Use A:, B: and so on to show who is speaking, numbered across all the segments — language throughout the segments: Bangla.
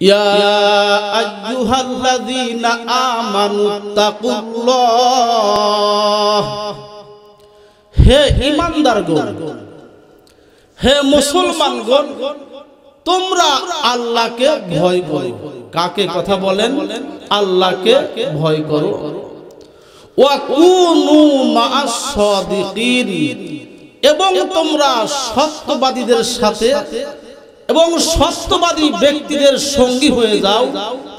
A: يا أيها الذين آمنوا اتقوا الله হে ইমানদারগণ হে মুসলমান মুসলমানগণ তোমরা আল্লাহকে ভয় করো কাকে কথা বলেন আল্লাহকে ভয় করো এবং তোমরা সত্যবাদীদের সাথে এবং সত্যবাদী ব্যক্তিদের সঙ্গী হয়ে যাও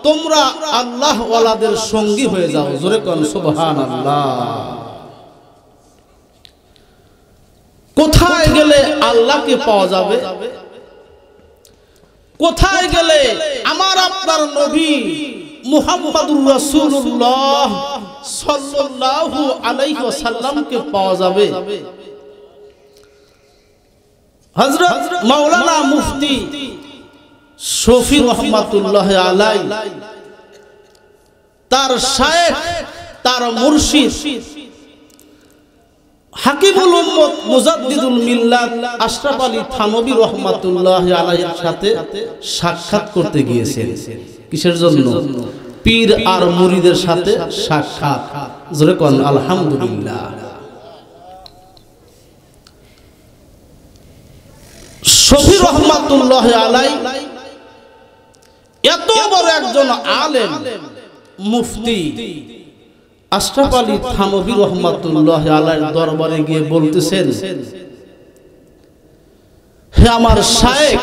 A: তোমরা আল্লাহ ওয়ালাদের সঙ্গী হয়ে যাও জোরে কন সুবহান আল্লাহ কোথায় গেলে আল্লাহকে পাওয়া যাবে কোথায় গেলে আমার আপনার নবী মুহাম্মাদুর রাসূলুল্লাহ সাল্লাল্লাহু আলাইহি ওয়াসাল্লামকে পাওয়া যাবে হজরত মুফতি শফি রহমাতুল্লাহ আলাই তার শায়েখ তার মুর্শিদ হাকিমুল উম্মত মুজাদ্দিদুল মিল্লাত আশরাফ আলী থানবী রহমাতুল্লাহ সাথে সাক্ষাৎ করতে গিয়েছেন কিসের জন্য পীর আর মুরিদের সাথে সাক্ষাৎ জোরে কোন আলহামদুলিল্লাহ শফির রহমাতুল্লাহ আলাই এত বড় একজন আলেম মুফতি আশরাফ আলী থানবী রহমাতুল্লাহ দরবারে গিয়ে বলতেছেন হে আমার শায়েখ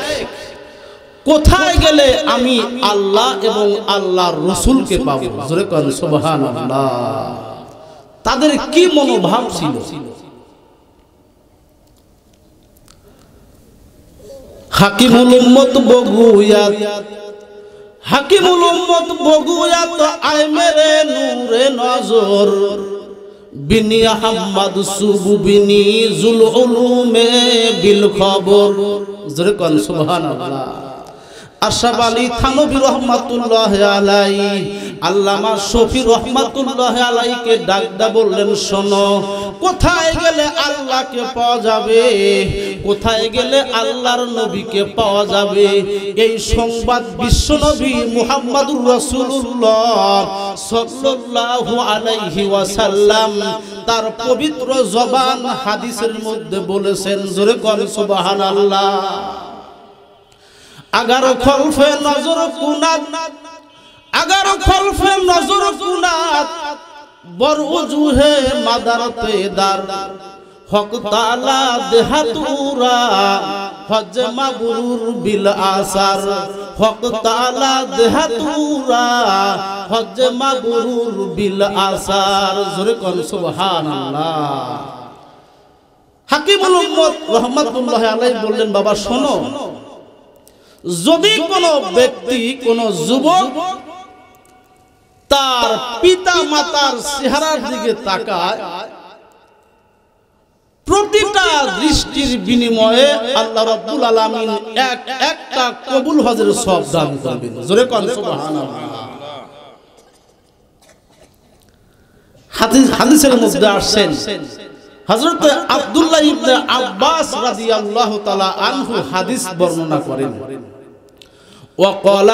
A: কোথায় গেলে আমি আল্লাহ এবং আল্লাহ রসুলকে পাবো তাদের কি মনোভাব ছিল হাকিমুল উম্মত বগুয়া হাকিমুল উম্মত তো আয় মেরে নূরে নজর বিনি আহমদ সুবু বিনি জুল উলুমে বিল খবর জোরে কন সুবহানাল্লাহ আশরাফ আলী থানবী রহমাতুল্লাহ আলাই আল্লামা শফি রহমাতুল্লাহ আলাইকে ডাকদা বললেন শোনো কোথায় গেলে আল্লাহকে পাওয়া যাবে কোথায় গেলে আল্লাহর নবীকে পাওয়া যাবে এই সংবাদ বিশ্ব নবী মুহাম্মাদুর রাসূলুল্লাহ সাল্লাল্লাহু আলাইহি ওয়াসাল্লাম তার পবিত্র জবান হাদিসের মধ্যে বলেছেন জোরে করে সুবহানাল্লাহ আগারো খলফে নজর কুনাত আগারো খলফে নজর কুনাত বর উজুহে মাদারতে দার হক তালা দেহাতুরা হজ মাবরুর বিল আসার হক তালা দেহাতুরা হজ মাবরুর বিল আসার জোরে কর সুবহানাল্লাহ হাকিমুল উম্মত রহমাতুল্লাহ আলাইহি বললেন বাবা শোনো যদি কোনো ব্যক্তি কোনো যুবক তার পিতা মাতার চেহারার দিকে তাকায় প্রতিটা দৃষ্টির বিনিময়ে আল্লাহ রাব্বুল আলামিন এক একটা কবুল হজের সব দান করবেন জোরে কোন সুবহানাল্লাহ হাদিস হাদিসের মধ্যে আসছেন হযরত আব্দুল্লাহ ইবনে আব্বাস রাদিয়াল্লাহু তাআলা আনহু হাদিস বর্ণনা করেন وقال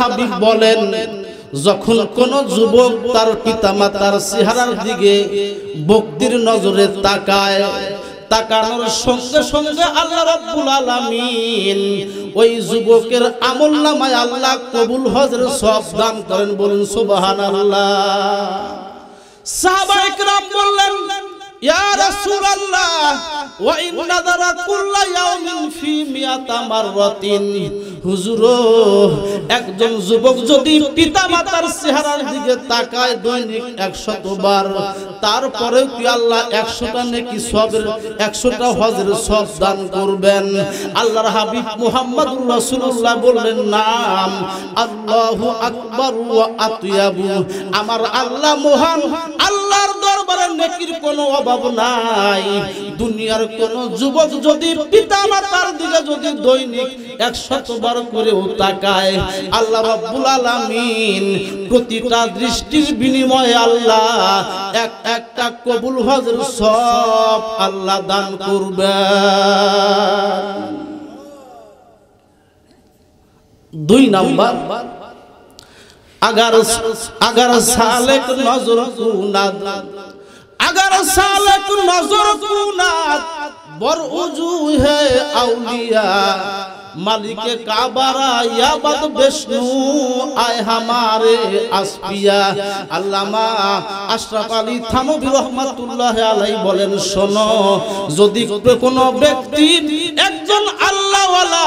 A: হাবিব বলেন যখন কোন যুবক তার পিতামাতার চেহারার দিকে ভক্তির নজরে তাকায় তাকানোর সঙ্গে সঙ্গে আল্লাহ রাব্বুল আলামিন ওই যুবকের আমল নামায় আল্লাহ কবুল হজের সব দান করেন বলুন সুবহানাল্লাহ সাহাবায়ে کرام বললেন একজন যুবক যদি পিতা মাতার চেহারার দিকে তাকায় দৈনিক একশতবার তারপরেও কি আল্লাহ একশোটা নেকি সবের একশোটা হজের সব দান করবেন আল্লাহ হাবিব মুহাম্মদ বললেন নাম আল্লাহু আকবার আমার আল্লাহ মহান আল্লাহ আল্লাহর দরবারে নেকির কোনো অভাব নাই দুনিয়ার কোন যুবক যদি পিতা মাতার দিকে যদি দৈনিক একশতবার করেও তাকায় আল্লাহ রাব্বুল আলামিন প্রতিটা দৃষ্টির বিনিময়ে আল্লাহ এক একটা কবুল হজর সব আল্লাহ দান করবে দুই নাম্বার अगर अगर सालक नजर कुनाद अगर सालक नजर कुनाद बर उजू है औलिया মালিকে কাবারা বিষ্ণু আয় হামারে আসপিয়া আল্লামা আশরাফ আলী থানবী রহমাতুল্লাহ আলাই বলেন শোনো যদি কোনো ব্যক্তি একজন আল্লাহওয়ালা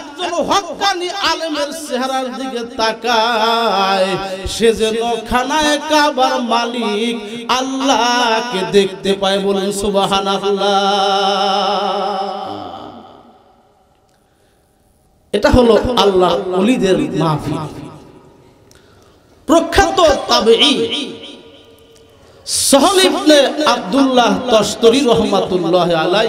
A: একজন হক্কানি আলেমের চেহারার দিকে তাকায় সে যেন খানায় কাবার মালিক আল্লাহকে দেখতে পায় বলেন সুবহানাল্লাহ এটা হলো আল্লাহ অলিদের মাহফিল প্রখ্যাত তাবেঈ সহল ইবনে আব্দুল্লাহ তস্তরি রহমাতুল্লাহ আলাই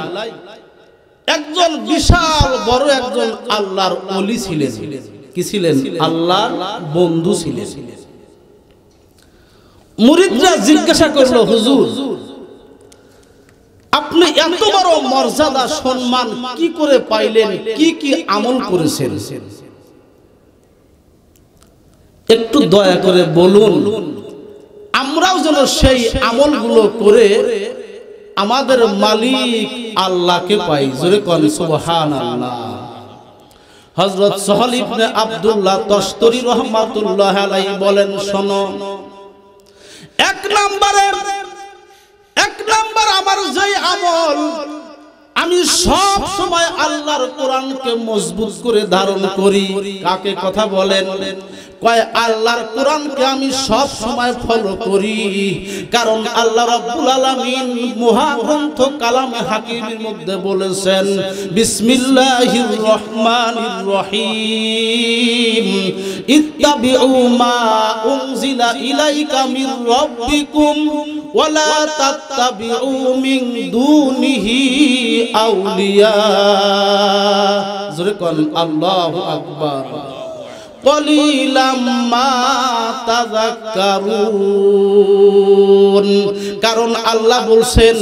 A: একজন বিশাল বড় একজন আল্লাহর অলি ছিলেন কি ছিলেন আল্লাহর বন্ধু ছিলেন মুরিদরা জিজ্ঞাসা করলো হুজুর আপনি এত বড় মর্যাদা সম্মান কি করে পাইলেন কি কি আমল করেছেন একটু দয়া করে বলুন আমরাও যেন সেই আমলগুলো করে আমাদের মালিক আল্লাহকে পাই জোরে কন সুবহান আল্লাহ হজরত সহল ইবনে আব্দুল্লাহ তস্তরি রহমাতুল্লাহ আলাই বলেন শোনো এক নম্বরের এক নাম্বার আমার যে আমল আমি সব সময় আল্লাহর কোরআনকে মজবুত করে ধারণ করি কাকে কথা বলেন কয় আল্লাহর কোরআনকে আমি সব সময় ফলো করি কারণ আল্লাহ রাব্বুল আলামিন মহাগ্রন্থ কালামে হাকিমের মধ্যে বলেছেন বিসমিল্লাহির রহমানির রহিম ইত্তাবিউ মা উনজিলা ইলাইকা মির রাব্বিকুম ওয়ালা তাত্তাবিউ মিন দুনিহি আউলিয়া জোরে কোন আল্লাহু আকবার কারণ আল্লাহ বলছেন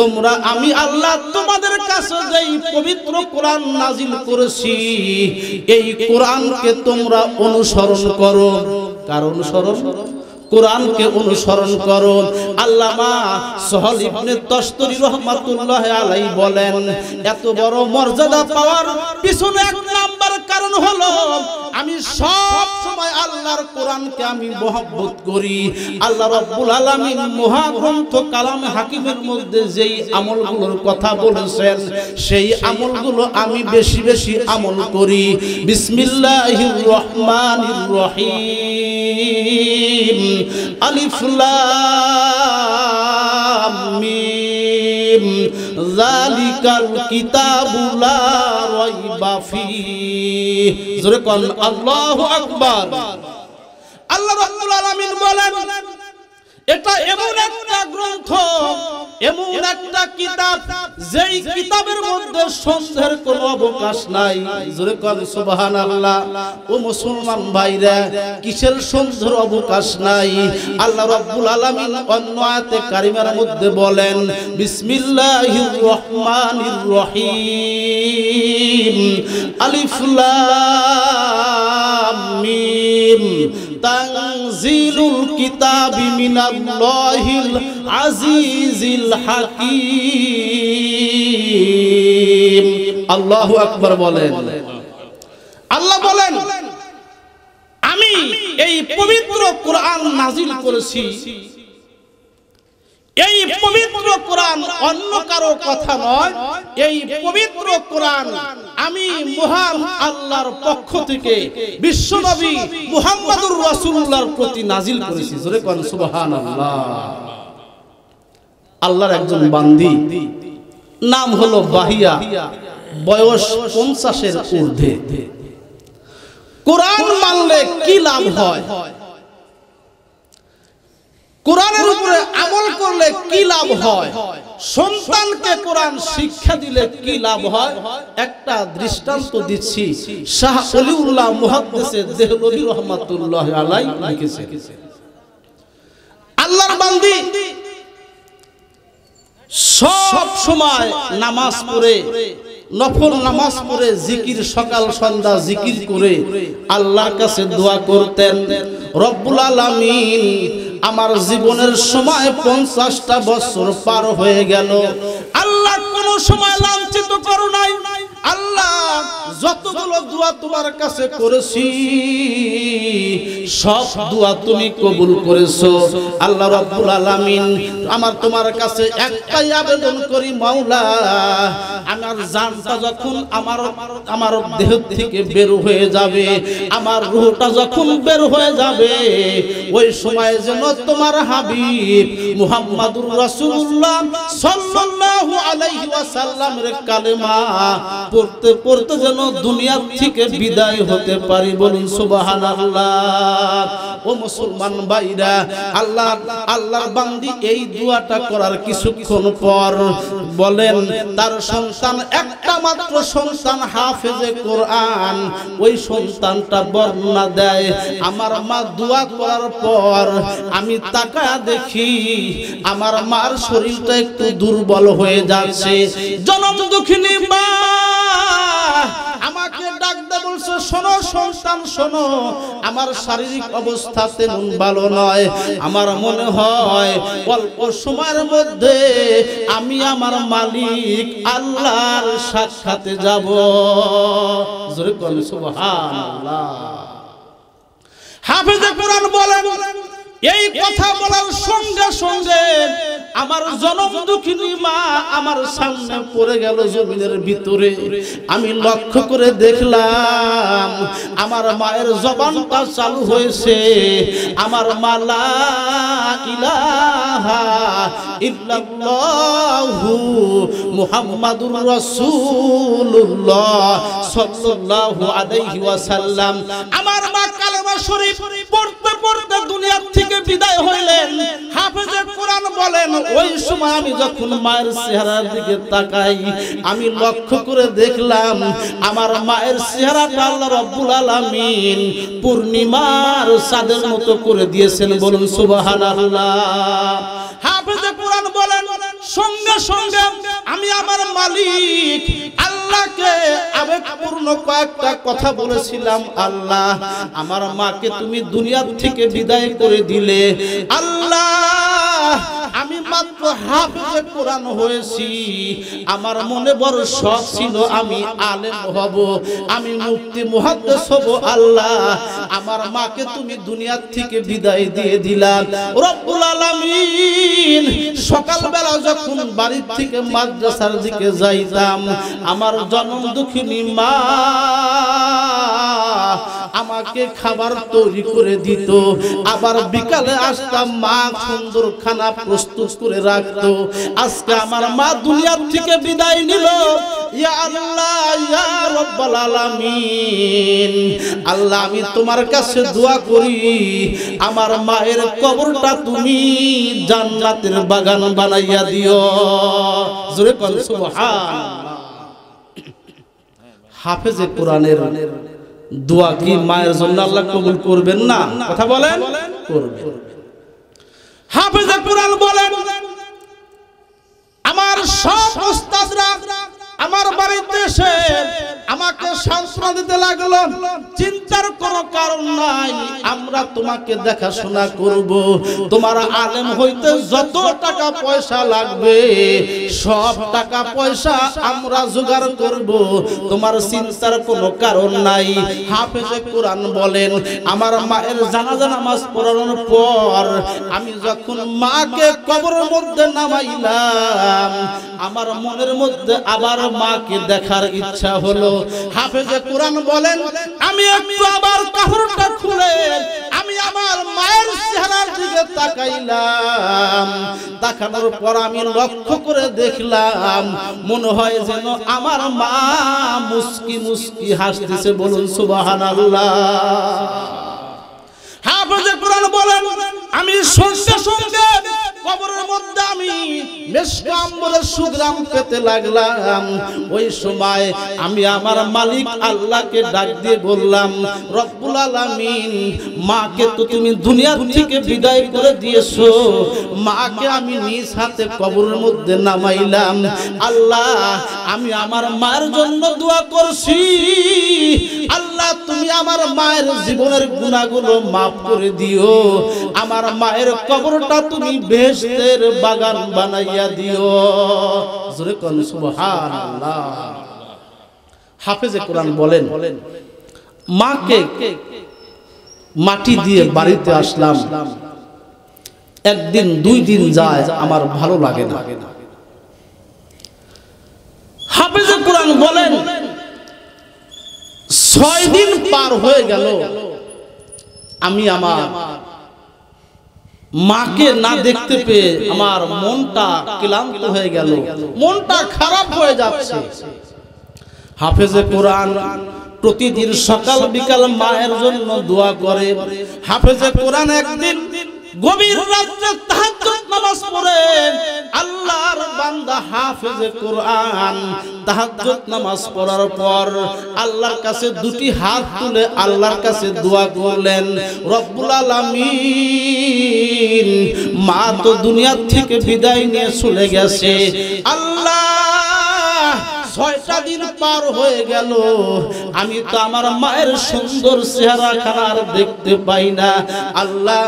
A: তোমরা আমি আল্লাহ তোমাদের কাছে যেই পবিত্র কোরআন নাজিল করেছি এই কোরআনকে তোমরা অনুসরণ করো কারণ অনুসরণ কোরআনকে অনুসরণ করো আল্লামা সহল ইবনে তস্তরি রহমাতুল্লাহ আলাই বলেন এত বড় মর্যাদা পাওয়ার পিছনে এক নাম্বার কারণ হলো আমি সব সময় আল্লাহর কোরআনকে আমি মহব্বত করি আল্লাহ রব্বুল আলামিন মহাগ্রন্থ কালাম হাকিমের মধ্যে যেই আমলগুলোর কথা বলেছেন সেই আমলগুলো আমি বেশি বেশি আমল করি বিসমিল্লাহির রহমান রহিম আলিফুলাম মিম জালিকাল কিতাবুলা রাইবা ফি জোরে কোন আল্লাহু আকবার আল্লাহ রাব্বুল আলামিন বলেন এটা এমন একটা গ্রন্থ এমন একটা কিতাব যেই কিতাবের মধ্যে সন্দেহের কোন অবকাশ নাই জোরে কর আল্লাহ ও মুসলমান ভাইরা কিসের সন্দেহের অবকাশ নাই আল্লাহ রাব্বুল আলামিন অন্য আয়াতে কারিমার মধ্যে বলেন বিসমিল্লাহির রহমানির রহিম আলিফ লাম মিম তানজিলুল কিতাবি মিনাল্লাহিল আজিজিল হাকীম আল্লাহু আকবার বলেন আল্লাহ বলেন আমি এই পবিত্র কোরআন নাযিল করেছি এই পবিত্র কোরআন অন্য কারো কথা নয় এই পবিত্র কোরআন আমি মহান আল্লাহর পক্ষ থেকে বিশ্ব নবী মুহাম্মাদুর রাসূলুল্লাহর প্রতি নাজিল করেছি জোরে কোন সুবহানাল্লাহ আল্লাহর একজন বান্দি নাম হলো বাহিয়া বয়স পঞ্চাশের ঊর্ধ্বে কোরআন মানলে কি লাভ হয় কোরআনের উপরে আমল করলে কি লাভ হয় সন্তানকে কোরআন শিক্ষা দিলে কি লাভ হয় একটা দৃষ্টান্ত দিচ্ছি শাহ অলিউল্লাহ মুহাদ্দিসে দেহলভী রহমাতুল্লাহ আলাই লিখেছে আল্লাহর বান্দি সব সময় নামাজ পড়ে নফল নামাজ পড়ে জিকির সকাল সন্ধ্যা জিকির করে আল্লাহর কাছে দোয়া করতেন রব্বুল আলামিন আমার জীবনের সময় পঞ্চাশটা বছর পার হয়ে গেল আল্লাহ কোনো সময় লাঞ্ছিত করো নাই আল্লাহ তোমার কাছে তুমি কবুল আমার তোমার কাছে আবেদন করি মাওলা আমার যখন আমার আমার দেহ থেকে বের হয়ে যাবে আমার রূহটা যখন বের হয়ে যাবে ওই সময় যেন তোমার হাবিব মুহাম্মাদুর রাসূলুল্লাহ সাল্লাল্লাহু আলাইহি ওয়াসাল্লামের কালেমা পড়তে পড়তে যেন দুনিয়া থেকে বিদায় হতে পারি বলুন সুবহানাল্লাহ ও মুসলমান ভাইরা আল্লাহ আল্লাহর বান্দি এই দোয়াটা করার কিছুক্ষণ পর বলেন তার সন্তান একটা মাত্র সন্তান হাফেজে কোরআন ওই সন্তানটা বর্ণনা দেয় আমার মা দোয়া করার পর আমি তাকা দেখি আমার মার শরীরটা একটু দুর্বল হয়ে যাচ্ছে জনম দুঃখিনী মা ডাকতে বলছে শোনো সন্তান শোনো আমার শারীরিক অবস্থা তেমন ভালো নয় আমার মনে হয় অল্প সময়ের মধ্যে আমি আমার মালিক আল্লাহর সাক্ষাতে যাব জোরে করেন সুবহানাল্লাহ হাফেজে কোরআন বলেন এই কথা বলার সঙ্গে সঙ্গে আমার জনম দুঃখিনী মা আমার সামনে পড়ে গেল জমিনের ভিতরে আমি লক্ষ্য করে দেখলাম আমার মায়ের জবানটা চালু হয়েছে আমার মালা ইলাহা আমার মা কালেমা শরীফ পড়তে পড়তে দুনিয়া থেকে থেকে বিদায় হইলেন হাফেজে কোরআন বলেন ওই সময় আমি যখন মায়ের চেহারার দিকে তাকাই আমি লক্ষ্য করে দেখলাম আমার মায়ের চেহারাটা আল্লাহ রাব্বুল আলামিন পূর্ণিমার চাঁদের মতো করে দিয়েছেন বলুন সুবহানাল্লাহ হাফেজে কোরআন বলেন সঙ্গে সঙ্গে আমি আমার মালিক আল্লাহকে আবেগপূর্ণ কয়েকটা কথা বলেছিলাম আল্লাহ আমার মাকে তুমি দুনিয়ার থেকে বিদায় করে দিলে আল্লাহ আমি মাত্র কোরআন হয়েছি আমার মনে বড় শখ ছিল আমি আলেম হব আমি মুক্তি মুহাদ্দেস হব আল্লাহ আমার মাকে তুমি দুনিয়ার থেকে বিদায় দিয়ে দিলা রব্বুল আলামিন সকালবেলা যখন বাড়ির থেকে মাদ্রাসার দিকে যাইতাম আমার জনম দুঃখিনী মা আমাকে খাবার তৈরি করে দিত আবার বিকালে আসতাম মা সুন্দর খানা প্রস্তুত করে রাখত আজকে আমার মা দুনিয়ার থেকে বিদায় নিল আল্লাহ আমি তোমার কাছে দোয়া করি আমার মায়ের কবরটা তুমি জান্নাতের বাগান বানাইয়া দিও জোরে কন সুবহান হাফেজে কোরআনের দোয়া কি মায়ের জন্য আল্লাহ কবুল করবেন না কথা বলেন করবেন হাফেজে কোরআন বলেন আমার সব ওস্তাদরা আমার বাড়িতে এসে আমাকে সান্ত্বনা দিতে লাগলো চিন্তার কোনো কারণ নাই আমরা তোমাকে দেখাশোনা করব তোমার আলেম হইতে যত টাকা পয়সা লাগবে সব টাকা পয়সা আমরা জোগাড় করব তোমার চিন্তার কোনো কারণ নাই হাফেজে কোরআন বলেন আমার মায়ের জানাজা নামাজ পড়ানোর পর আমি যখন মাকে কবরের মধ্যে নামাইলাম আমার মনের মধ্যে আবার মাকে দেখার ইচ্ছা হলো হাফেজে কোরআন বলেন আমি একটু আবার কাপড়টা খুলে আমি আমার মায়ের চেহারার দিকে তাকাইলাম তাকানোর পর আমি লক্ষ্য করে দেখলাম মনে হয় যেন আমার মা মুস্কি মুস্কি হাসতেছে বলুন সুবাহান আল্লাহ হাফেজে কোরআন বলেন আমি সঙ্গে কবরের মধ্যে আমি সুগ্রাম পেতে লাগলাম ওই সময় আমি আমার মালিক আল্লাহকে ডাক দিয়ে বললাম রব্বুল আলামিন মাকে তো তুমি দুনিয়া থেকে বিদায় করে দিয়েছো মাকে আমি নিজ হাতে কবরের মধ্যে নামাইলাম আল্লাহ আমি আমার মার জন্য দোয়া করছি আল্লাহ আল্লাহ তুমি আমার মায়ের জীবনের গুণাগুলো মাফ করে দিও আমার মায়ের কবরটা তুমি বেহেশতের বাগান বানাইয়া দিও জোরে কোন সুবহানাল্লাহ হাফেজে কোরআন বলেন মাকে মাটি দিয়ে বাড়িতে আসলাম একদিন দুই দিন যায় আমার ভালো লাগে না হাফেজে কোরআন বলেন ছয় দিন পার হয়ে গেল আমি আমার মাকে না দেখতে পেয়ে আমার মনটা ক্লান্ত হয়ে গেল মনটা খারাপ হয়ে যাচ্ছে হাফেজে কোরআন প্রতিদিন সকাল বিকাল মায়ের জন্য দোয়া করে হাফেজে কোরআন একদিন গভীর রাত্রে তাহাজ্জুদ নামাজ পড়ে আল্লাহর বান্দা হাফেজে কোরআন তাহাজ্জুদ নামাজ পড়ার পর আল্লাহর কাছে দুটি হাত তুলে আল্লাহর কাছে দোয়া করলেন রব্বুল আলামিন মা তো দুনিয়া থেকে বিদায় নিয়ে চলে গেছে আল্লাহ ছয়টা দিন পার হয়ে গেল আমি তো আমার মায়ের সুন্দর চেহারা খানার দেখতে পাই না আল্লাহ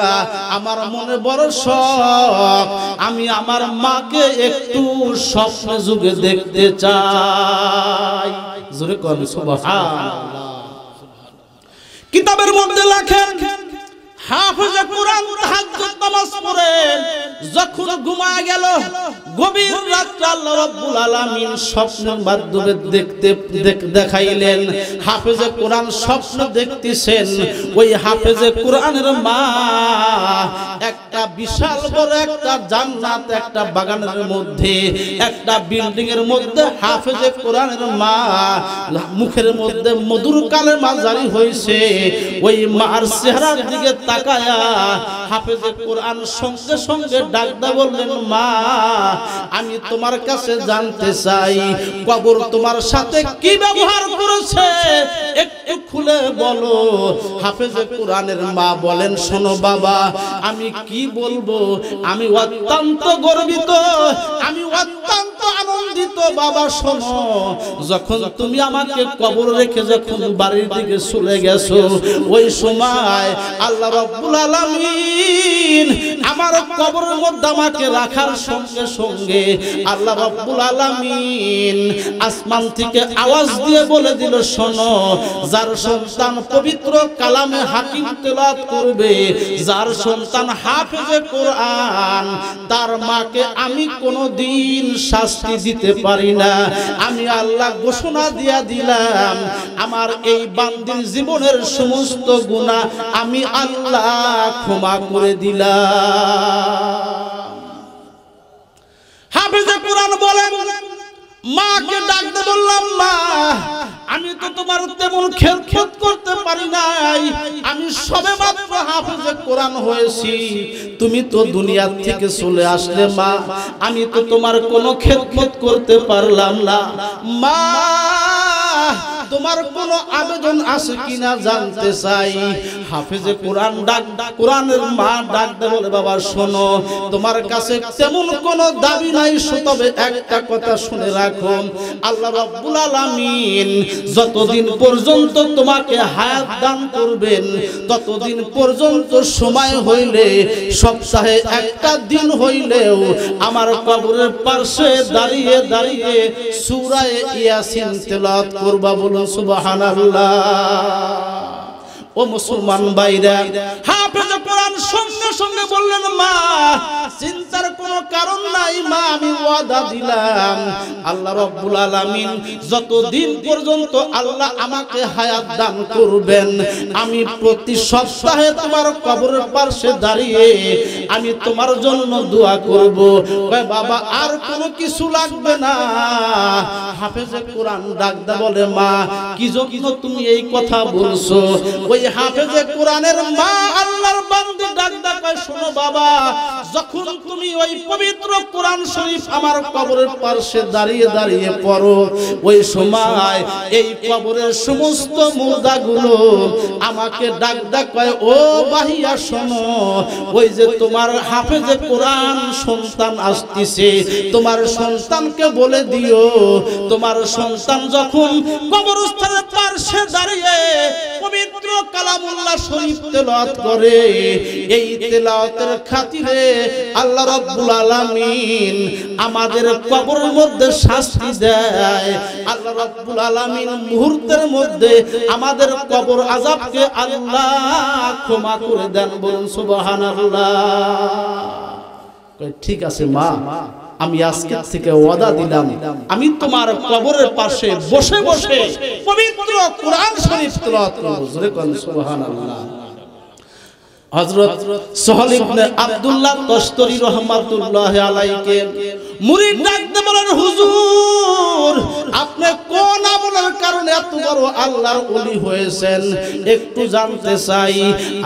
A: আমার মনে বড় শখ আমি আমার মাকে একটু স্বপ্ন যুগে দেখতে চাই জোরে কর সুবহানাল্লাহ কিতাবের মধ্যে লেখেন হাফজে কোরআন তাহাজ্জুদ নামাজ গেল দেখতে দেখাইলেন হাফেজে কোরআন স্বপ্ন দেখতেছেন ওই হাফেজে কোরআনের মা একটা বিশাল বড় একটা জান্নাত একটা বাগানের মধ্যে একটা বিল্ডিং এর মধ্যে হাফেজে কোরআনের মা মুখের মধ্যে মধুর কালের মাঝারি হয়েছে ওই মার চেহারার দিকে তাকায়া হাফেজে কোরআন সঙ্গে সঙ্গে ডাকদা বললেন মা আমি তোমার কাছে জানতে চাই কবর তোমার সাথে কি ব্যবহার করেছে একটু একটু খুলে বলো হাফেজে কোরআনের মা বলেন শোনো বাবা আমি কি বলবো আমি অত্যন্ত গর্বিত আমি অত্যন্ত আনন্দিত বাবা শোনো যখন তুমি আমাকে কবর রেখে যখন বাড়ির দিকে চলে গেছো ওই সময় আল্লাহ রব্বুল আলামিন আমার কবরের মধ্যে আমাকে রাখার সঙ্গে সঙ্গে আল্লাহ রব্বুল আলামিন আসমান থেকে আওয়াজ দিয়ে বলে দিল শোনো যার সন্তান পবিত্র কালামে হাকিম তেলাত করবে যার সন্তান হাফেজে কোরআন তার মাকে আমি কোনো দিন শাস্তি দিতে পারি না আমি আল্লাহ ঘোষণা দিয়া দিলাম আমার এই বান্দির জীবনের সমস্ত গুণা আমি আল্লাহ ক্ষমা করে দিলাম হাফেজে কোরআন বলেন মাকে ডাকতে বললাম মা আমি তো তোমার তেমন খেল খেত করতে পারি নাই আমি সবে মাত্র হাফেজে কোরআন হয়েছি তুমি তো দুনিয়ার থেকে চলে আসলে মা আমি তো তোমার কোনো খেত করতে পারলাম না মা তোমার কোনো আবেদন আছে কিনা জানতে চাই হাফেজে কোরআন ডাক কোরআনের মা ডাক বলে বাবা শোনো তোমার কাছে তেমন কোন দাবি নাই তবে একটা কথা শুনে রাখো আল্লাহ রাব্বুল আলামিন যতদিন পর্যন্ত তোমাকে হায়াত দান করবেন ততদিন পর্যন্ত সময় হইলে সপ্তাহে একটা দিন হইলেও আমার কবরের পাশে দাঁড়িয়ে দাঁড়িয়ে সূরা ইয়াসিন তেলাওয়াত করবা বলুন সুবাহান ও মুসলমান বাইরা হাফেজ হ্যাঁ, কোরআন সঙ্গে সঙ্গে বললেন মা চিন্তার কোনো কারণ নাই মা আমি ওয়াদা দিলাম আল্লাহ রব্বুল আলামিন যতদিন পর্যন্ত আল্লাহ আমাকে হায়াত দান করবেন আমি প্রতি সপ্তাহে তোমার কবরের পাশে দাঁড়িয়ে আমি তোমার জন্য দোয়া করব কয় বাবা আর কোনো কিছু লাগবে না হাফেজে কোরআন ডাকদা বলে মা কি জন্য তুমি এই কথা বলছো ওই হাফেজে কোরআনের মা আল্লাহর সন্তানকে ডাক শোনো বাবা যখন তুমি ওই পবিত্র কোরআন শরীফ আমার কবরের দাঁড়িয়ে দাঁড়িয়ে পড়ো ওই সময় এই কবরের সমস্ত আমাকে ডাক ও বাহিয়া শোনো ওই যে তোমার হাফেজে কোরআন সন্তান আসতেছে তোমার সন্তানকে বলে দিও তোমার সন্তান যখন কবরস্থানের পাশে দাঁড়িয়ে পবিত্র কালামুল্লাহ শরীফ তেলাওয়াত করে এই তেলাওয়াতের খাতিরে আল্লাহ রাব্বুল আলামিন আমাদের কবরের মধ্যে শাস্তি দেয় আল্লাহ রাব্বুল আলামিন মুহূর্তের মধ্যে আমাদের কবর আযাবকে আল্লাহ ক্ষমা করে দেন বলুন সুবহানাল্লাহ ঠিক আছে মা আমি আজকে থেকে ওয়াদা দিলাম আমি তোমার কবরের পাশে বসে বসে পবিত্র কোরআন শরীফ তেলাওয়াত করব জোরে কোন সুবহানাল্লাহ হজরত সোহল ইবনে আব্দুল্লাহ তস্তরি রহমাতুল্লাহ আলাইকে ডাকতে বলেন হুজুর আপনি কোন আমলের কারণে এত বড় আল্লাহর ওলি হয়েছেন একটু জানতে চাই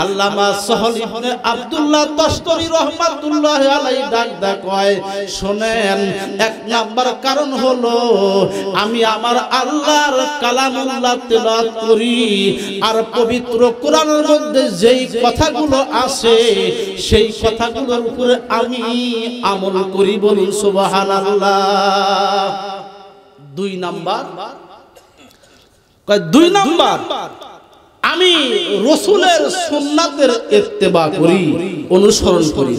A: আল্লামা সহল ইবনে আব্দুল্লাহ রহমাতুল্লাহ আলাই কয় শুনেন এক নাম্বার কারণ হলো আমি আমার আল্লাহর কালামুল্লাহ তেলাওয়াত করি আর পবিত্র কোরআনের মধ্যে যেই কথাগুলো আছে সেই কথাগুলোর উপরে আমি আমল করি বলুন সোবা দুই নাম্বার আমি রসুলের সুন্নাতের ইত্তেবা করি অনুসরণ করি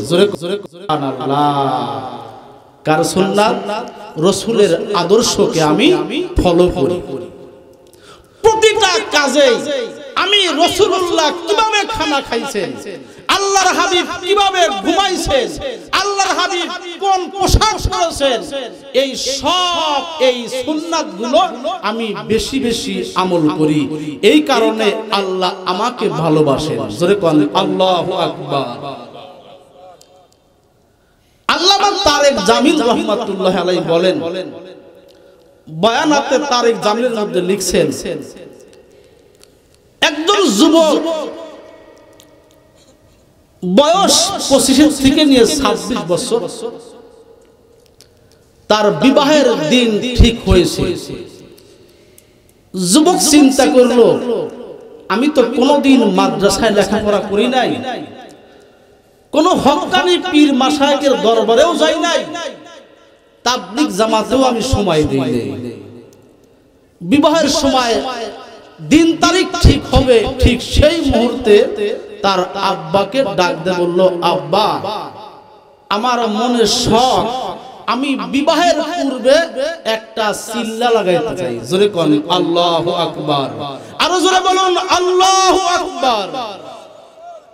A: কার সুন্নাত রসুলের আদর্শকে আমি ফলো করি প্রতিটা কাজে আমি রসুল্লাহ কিভাবে খানা খাইছেন আল্লাহর হাবিব কিভাবে ঘুমাইছেন আল্লাহর হাবিব কোন পোশাক পরেছেন এই সব এই সুন্নাত গুলো আমি বেশি বেশি আমল করি এই কারণে আল্লাহ আমাকে ভালোবাসেন জোরে কোন আল্লাহু আকবার আল্লামা তারেক জামিল রহমাতুল্লাহ আলাইহি বলেন বয়ানাতে তারেক জামিলের মধ্যে লিখছেন একজন যুবক বয়স পঁচিশের থেকে নিয়ে ছাব্বিশ বছর তার বিবাহের দিন ঠিক হয়েছে যুবক চিন্তা করল আমি তো কোনোদিন মাদ্রাসায় লেখাপড়া করি নাই কোন হকানি পীর মাসায়কের দরবারেও যাই নাই তাবলিক জামাতেও আমি সময় দিই বিবাহের সময় দিন তারিখ ঠিক হবে ঠিক সেই মুহূর্তে তার আব্বাকে ডাক দে বলল আব্বা আমার মনে শখ আমি বিবাহের পূর্বে একটা সিল্লা লাগাইতে চাই জোরে কোন আল্লাহ আকবার আরো জোরে বলুন আল্লাহ আকবার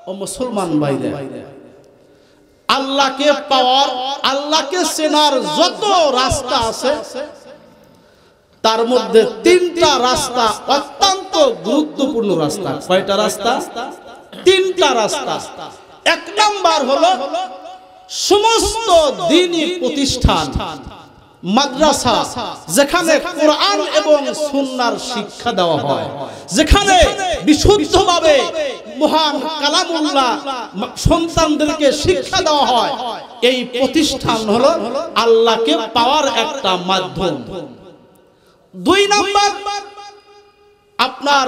A: ও মুসলমান ভাইরা আল্লাহকে পাওয়ার আল্লাহকে চেনার যত রাস্তা আছে তার মধ্যে তিনটা রাস্তা অত্যন্ত গুরুত্বপূর্ণ রাস্তা কয়টা রাস্তা
B: তিনটা রাস্তা
A: এক নাম্বার হলো সমস্ত দিনই প্রতিষ্ঠান মাদ্রাসা যেখানে কোরআন এবং সুন্নার শিক্ষা দেওয়া হয় যেখানে বিশুদ্ধভাবে মহান কালামুল্লাহ সন্তানদেরকে শিক্ষা দেওয়া হয় এই প্রতিষ্ঠান হলো আল্লাহকে পাওয়ার একটা মাধ্যম দুই নাম্বার আপনার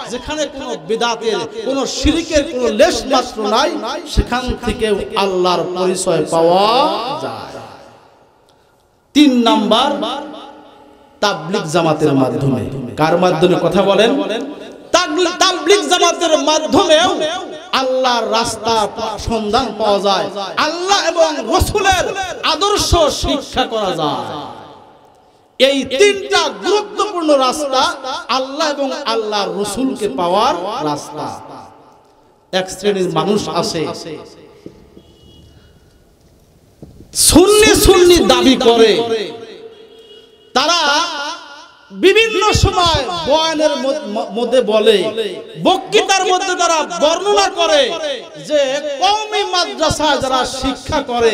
A: যেখানে কোন বেদাতের কোন শিরিকের কোন লেশ মাত্র নাই সেখান থেকে আল্লাহর পরিচয় পাওয়া যায় তিন নাম্বার তাবলিক জামাতের মাধ্যমে কার মাধ্যমে কথা বলেন তাবলিক জামাতের মাধ্যমে আল্লাহর রাস্তা সন্ধান পাওয়া যায় আল্লাহ এবং রসুলের আদর্শ শিক্ষা করা যায় এই তিনটা গুরুত্বপূর্ণ রাস্তা আল্লাহ এবং আল্লাহ রসুলকে পাওয়ার রাস্তা এক শ্রেণীর মানুষ আছে সুন্নি সুন্নি দাবি করে তারা বিভিন্ন সময় বয়ানের মধ্যে বলে বক্তৃতার মধ্যে তারা বর্ণনা করে যে কওমি মাদ্রাসা যারা শিক্ষা করে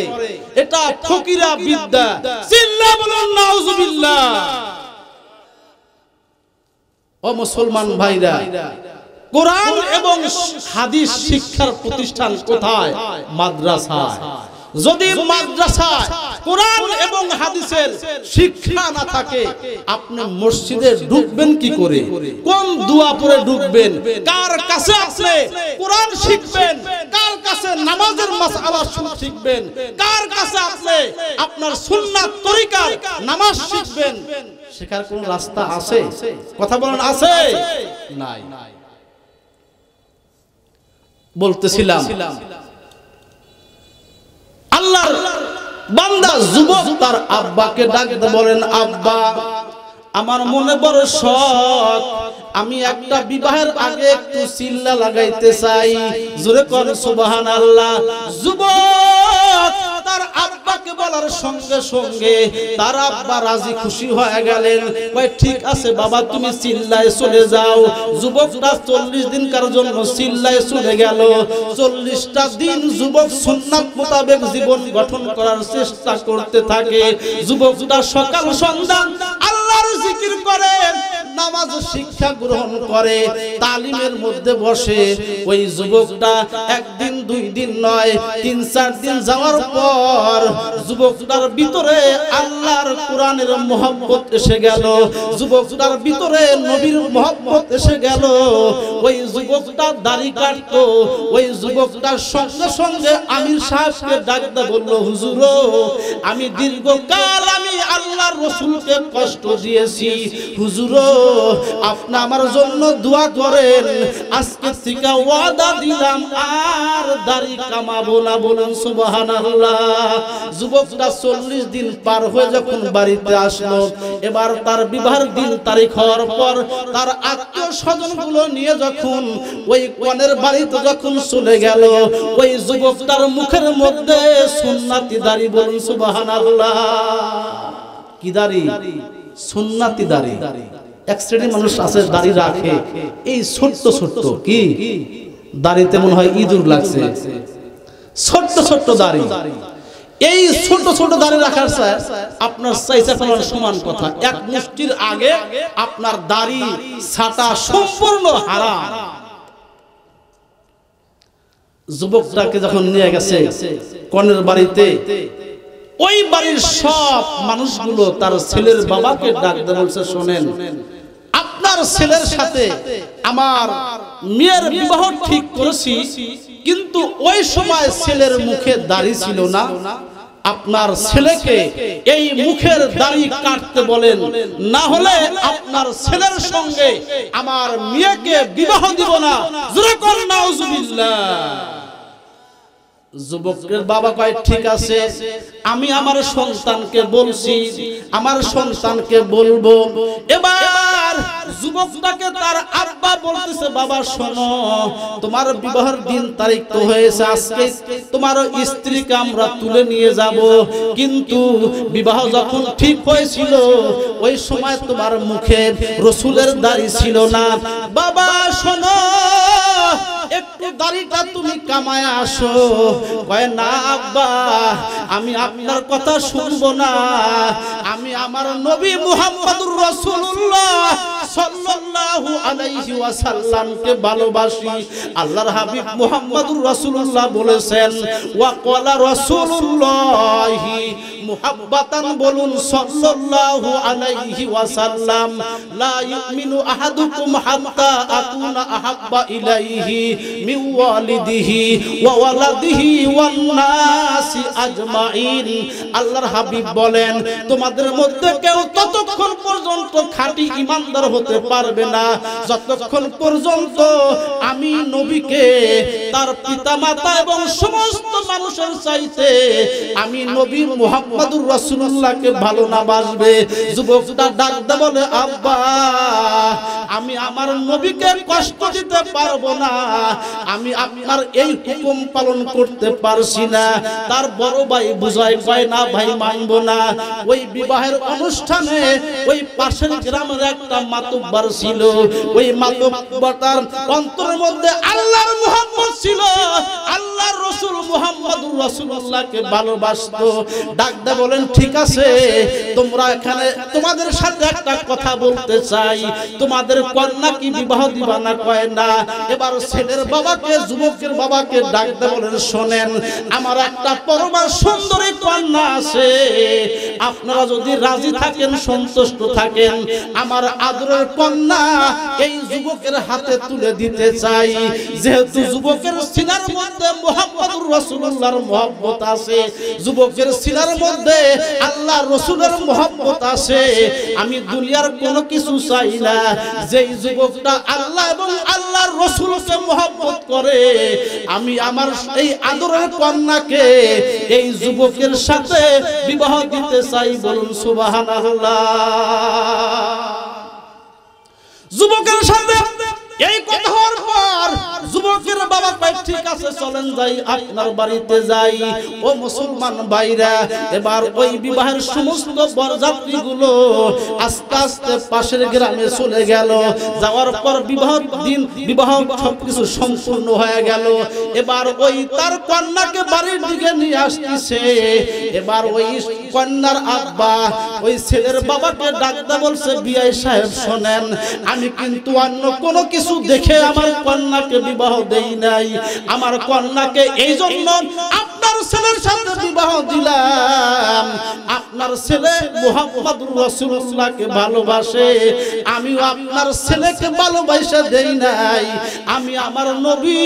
A: এটা ফকিরা বিদ্যা চিল্লা বলুন নাউজুবিল্লাহ ও মুসলমান ভাইরা কোরআন এবং হাদিস শিক্ষার প্রতিষ্ঠান কোথায় মাদ্রাসা যদি মাদ্রাসায় কোরআন এবং হাদিসের শিক্ষা না থাকে আপনি মসজিদে ঢুকবেন কি করে কোন দোয়া পড়ে ঢুকবেন কার কাছে আপনি কোরআন শিখবেন কার কাছে নামাজের মাসআলা শিখবেন কার কাছে আপনি আপনার সুন্নাত তরিকার নামাজ শিখবেন শেখার কোন রাস্তা আছে কথা বলেন আছে নাই বলতেছিলাম আল্লাহর বান্দা যুবক তার আব্বাকে ডাকতে বলেন আব্বা আমার মনে বড় শখ আমি একটা বিবাহের আগে একটু চিল্লা লাগাইতে চাই জোরে কর সুবাহান আল্লাহ যুব সঙ্গে সঙ্গে ঠিক আছে বাবা তুমি চিল্লায় চলে যাও চল্লিশ জন্য চিল্লায় চলে গেল চল্লিশটা দিন যুবক মোতাবেক জীবন গঠন করার চেষ্টা করতে থাকে যুবকরা সকাল সন্ধান আল্লাহর জিকির করে নামাজ শিক্ষা গ্রহণ করে তালিমের মধ্যে বসে ওই যুবকটা একদিন দুই দিন নয় তিন চার দিন যাওয়ার পর যুবকটার ভিতরে আল্লাহর কোরআনের মোহাম্মত এসে গেল যুবকটার ভিতরে নবীর মোহাম্মত এসে গেল ওই যুবকটা দাড়ি কাটতো ওই যুবকটার সঙ্গে সঙ্গে আমির সাহেবকে ডাকতে বললো হুজুর আমি দীর্ঘকাল আমি আল্লাহর রসুলকে কষ্ট দিয়ে করেছি হুজুর আপনি আমার জন্য দোয়া করেন আজকে থেকে ওয়াদা দিলাম আর দাড়ি কামাবো না বলুন সুবহানাল্লাহ যুবকটা চল্লিশ দিন পার হয়ে যখন বাড়িতে আসলো এবার তার বিবাহের দিন তারিখ হওয়ার পর তার আত্মীয় স্বজনগুলো নিয়ে যখন ওই কনের বাড়িতে যখন চলে গেল ওই যুবকটার মুখের মধ্যে সুন্নাতি দাড়ি বলুন সুবহানাল্লাহ কি দাড়ি সুন্নাতি দাড়ি এক শ্রেণীর মানুষ আছে দাড়ি রাখে এই ছোট্ট ছোট্ট কি দাড়িতে মনে হয় ইঁদুর লাগছে ছোট্ট ছোট্ট দাড়ি এই ছোট ছোট দাড়ি রাখার স্যার আপনার চাইচা ফেলার সমান কথা এক মুষ্টির আগে আপনার দাড়ি ছাতা সম্পূর্ণ হারা যুবকটাকে যখন নিয়ে গেছে কনের বাড়িতে ওই বাড়ির সব মানুষগুলো তার ছেলের বাবাকে ডাক দেন বলছে শোনেন আপনার ছেলের সাথে আমার মেয়ের বিবাহ ঠিক করেছি কিন্তু ওই সময় ছেলের মুখে দাড়ি ছিল না আপনার ছেলেকে এই মুখের দাড়ি কাটতে বলেন না হলে আপনার ছেলের সঙ্গে আমার মেয়েকে বিবাহ দিব না জোরে কর নাউজুবিল্লাহ যুবকের বাবা কয় ঠিক আছে আমি আমার সন্তানকে বলছি আমার সন্তানকে বলবো এবার যুবকটাকে তার আব্বা বলতেছে শোনো তোমার বিবাহের দিন তারিখ তো হয়েছে আজকে তোমার স্ত্রীকে আমরা তুলে নিয়ে যাব কিন্তু বিবাহ যখন ঠিক হয়েছিল ওই সময় তোমার মুখে রসুলের দাড়ি ছিল না বাবা শোনো আমি আপনার কথা শুনবো না আমি আমার নবী মুহাম্মদুর রাসূলুল্লাহ সাল্লাল্লাহু আলাইহি ওয়াসাল্লামকে ভালোবাসি আল্লাহর হাবিব মুহাম্মদুর রাসূলুল্লাহ বলেছেন ওয়া কলা রাসূলুল্লাহি মুহাব্বাতান বলুন সাল্লাল্লাহু আলাইহি ওয়াসাল্লাম লা ইউমিনু আহাদুকুম হাত্তা আকুনা আহাব্বা ইলাইহি মিন ওয়ালিদিহি ওয়া ওয়ালাদিহি ওয়ান নাসি আজমাইন আল্লাহর হাবিব বলেন তোমাদের মধ্যে কেউ ততক্ষণ পর্যন্ত খাঁটি ইমানদার হতে পারবে না যতক্ষণ পর্যন্ত আমি নবীকে তার পিতামাতা এবং সমস্ত মানুষের চাইতে আমি নবীর মোহাম্মদ মোহাম্মদুর রাসূলুল্লাহকে ভালো না বাসবে যুবকটা ডাক ডাকতে বলে আব্বা আমি আমার নবীকে কষ্ট দিতে পারবো না আমি আপনার এই হুকুম পালন করতে পারছি না তার বড় ভাই বুঝাই কয় না ভাই মানব না ওই বিবাহের অনুষ্ঠানে ওই পাশের গ্রামের একটা মাতব্বর ছিল ওই মাতব্বরটার অন্তরের মধ্যে আল্লাহর মোহাম্মদ ছিল আল্লাহর রসুল মোহাম্মদুর রাসূলুল্লাহকে ভালোবাসতো ডাক আব্দা বলেন ঠিক আছে তোমরা এখানে তোমাদের সাথে একটা কথা বলতে চাই তোমাদের কন্যা কি বিবাহ দিবা না কয় না এবার ছেলের বাবাকে যুবকের বাবাকে ডাকতে বলেন শোনেন আমার একটা পরমা সুন্দরী কন্যা আছে আপনারা যদি রাজি থাকেন সন্তুষ্ট থাকেন আমার আদরের কন্যা এই যুবকের হাতে তুলে দিতে চাই যেহেতু যুবকের সিনার মধ্যে মোহাম্মদুর রাসূলুল্লাহর মহব্বত আছে যুবকের সিনার মধ্যে মধ্যে আল্লাহ রসুলের মোহাম্মত আছে আমি দুনিয়ার কোনো কিছু চাই না যেই যুবকটা আল্লাহ এবং আল্লাহর রসুল মোহাম্মত করে আমি আমার এই আদরের কন্যাকে এই যুবকের সাথে বিবাহ দিতে চাই বলুন সুবাহ যুবকের সাথে এই কথার পর যুবকের বাবা ভাই ঠিক আছে চলেন যাই আপনার বাড়িতে যাই ও মুসলমান ভাইরা এবার ওই বিবাহের সমস্ত বরযাত্রীগুলো আস্তে আস্তে পাশের গ্রামে চলে গেল যাওয়ার পর বিবাহ দিন বিবাহ সবকিছু সম্পূর্ণ হয়ে গেল এবার ওই তার কন্যাকে বাড়ির দিকে নিয়ে আসতেছে এবার ওই কন্যার আব্বা ওই ছেলের বাবাকে ডাকতে বলছে বিআই সাহেব শোনেন আমি কিন্তু অন্য কোনো কিছু কিছু দেখে আমার কন্যাকে বিবাহ দেই নাই আমার কন্যাকে এই জন্য ছেলের সাথে বিবাহ দিলাম আপনার ছেলে মোহাম্মদ রসুল্লাহকে ভালোবাসে আমিও আপনার ছেলেকে ভালোবাসা দেই নাই আমি আমার নবী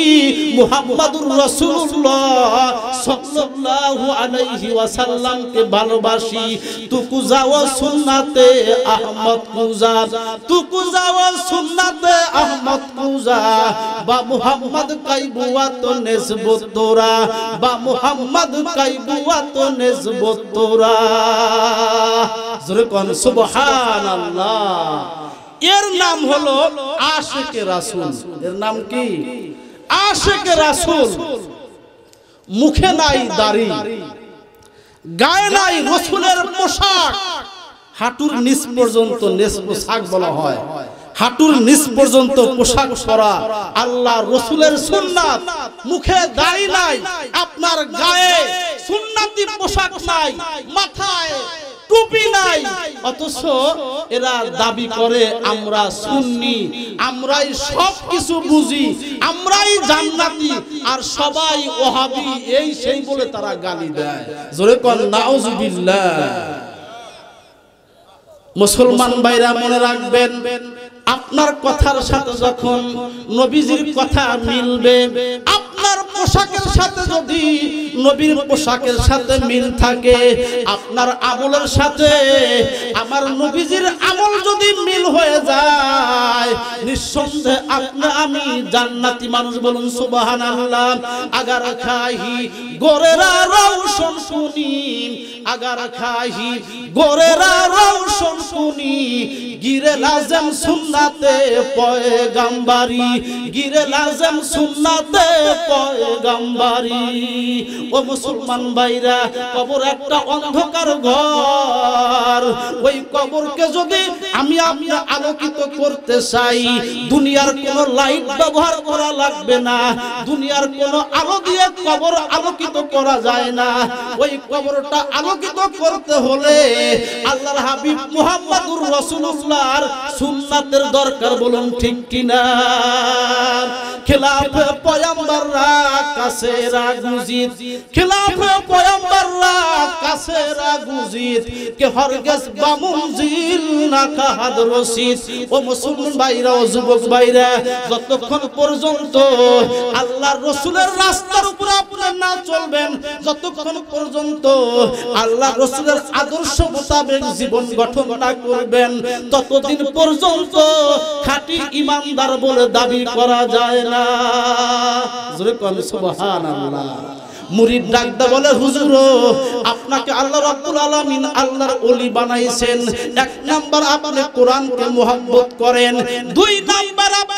A: মোহাম্মদ রসুল্লাহ সাল্লাল্লাহু আলাইহি ওয়াসাল্লামকে ভালোবাসি তুকু যাও সুন্নাতে আহমদ কুজা তুকু যাও সুন্নাতে আহমদ কুজা বা মোহাম্মদ কাইবুয়া তো নেসবুত তোরা বা মোহাম্মদ মোহাম্মদ কাইবুয়াত নেজবত তোরা জোরে কোন সুবহানাল্লাহ এর নাম হলো আশিক রাসূল এর নাম কি আশিক রাসূল মুখে নাই দাড়ি গায়ে নাই রসুলের পোশাক হাঁটুর নিচ পর্যন্ত নেস পোশাক বলা হয় হাঁটুর নিচ পর্যন্ত পোশাক পরা আল্লাহ রসুলের সুন্নাত মুখে দাড়ি নাই আপনার গায়ে সুন্নাতি পোশাক নাই মাথায় অথচ এরা দাবি করে আমরা বুঝি আমরাই আর সবাই এই সেই বলে তারা গালি দেয় মুসলমান বাইরা মনে রাখবেন আপনার কথার সাথে যখন নবীজির কথা মিলবে আপনার পোশাকের সাথে যদি নবীর পোশাকের সাথে মিল থাকে আপনার আমলের সাথে আমার নবীজির আমল যদি মিল হয়ে যায় নিঃসন্দেহে আপনি আমি জান্নাতি মানুষ বলুন সুবাহান আল্লাহ আগার খাহি গোরেরা রৌশন শুনি আগার খাহি গোরেরা রৌশন শুনি গিরে লাজম সুন্নাতে গাম্বারি গিরে লাজম সুন্নাতে গাম্বারি ও মুসলমান ভাইরা কবর একটা অন্ধকার ঘর ওই কবরকে যদি আমি আমি আলোকিত করতে চাই দুনিয়ার কোন লাইট ব্যবহার করা লাগবে না দুনিয়ার কোন আলো দিয়ে কবর আলোকিত করা যায় না ওই কবরটা আলোকিত করতে হলে আল্লাহর হাবিব মুহাম্মাদুর রাসূলুল্লাহ আল্লাহর সুন্নাতের দরকার বলুন ঠিক কিনা কাছে কাছে কে হরগেস বামুনজিল না কাহাদ রসিদ ও মুসলমান ভাইরা ও যুবক ভাইরা যতক্ষণ পর্যন্ত আল্লাহর রসুলের রাস্তার উপর আপনি না চলবেন যতক্ষণ পর্যন্ত আল্লাহ রসুলের আদর্শ মোতাবেক জীবন গঠন না করবেন যতদিন পর্যন্ত খাঁটি ইমানদার বলে দাবি করা যায় না সুবহান কোন বলে হুজুর আপনাকে আল্লাহ রাব্বুল আলামিন আল্লাহর ওলি বানাইছেন এক নাম্বার আপনি কোরআনকে মোহাব্বত করেন দুই নাম্বার আপনি